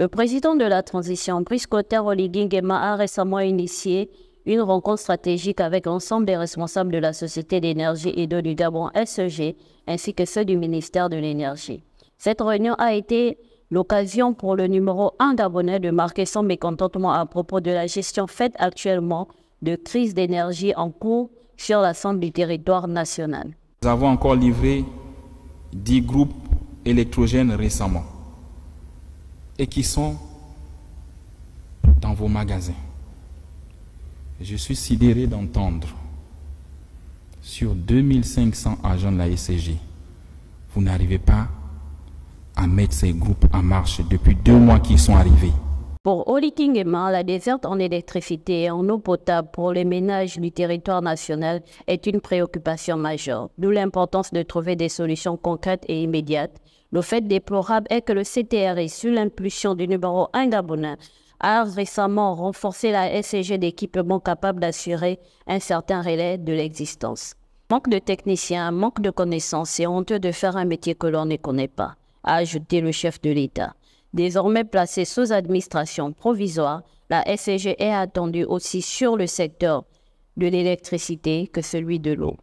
Le président de la transition, Brice Cotter-Oligui a récemment initié une rencontre stratégique avec l'ensemble des responsables de la Société d'énergie et d'eau du e Gabon SEG ainsi que ceux du ministère de l'Énergie. Cette réunion a été l'occasion pour le numéro un gabonais de marquer son mécontentement à propos de la gestion faite actuellement de crise d'énergie en cours sur l'ensemble du territoire national. Nous avons encore livré 10 groupes électrogènes récemment et qui sont dans vos magasins. Je suis sidéré d'entendre sur 2500 agents de la SCG, vous n'arrivez pas à mettre ces groupes en marche depuis deux mois qu'ils sont arrivés. Pour Oli et la déserte en électricité et en eau potable pour les ménages du territoire national est une préoccupation majeure, d'où l'importance de trouver des solutions concrètes et immédiates. Le fait déplorable est que le CTRI, sous l'impulsion du numéro 1 gabonais, a récemment renforcé la SCG d'équipements capables d'assurer un certain relais de l'existence. Manque de techniciens, manque de connaissances et honteux de faire un métier que l'on ne connaît pas, a ajouté le chef de l'État. Désormais placée sous administration provisoire, la SCG est attendue aussi sur le secteur de l'électricité que celui de l'eau.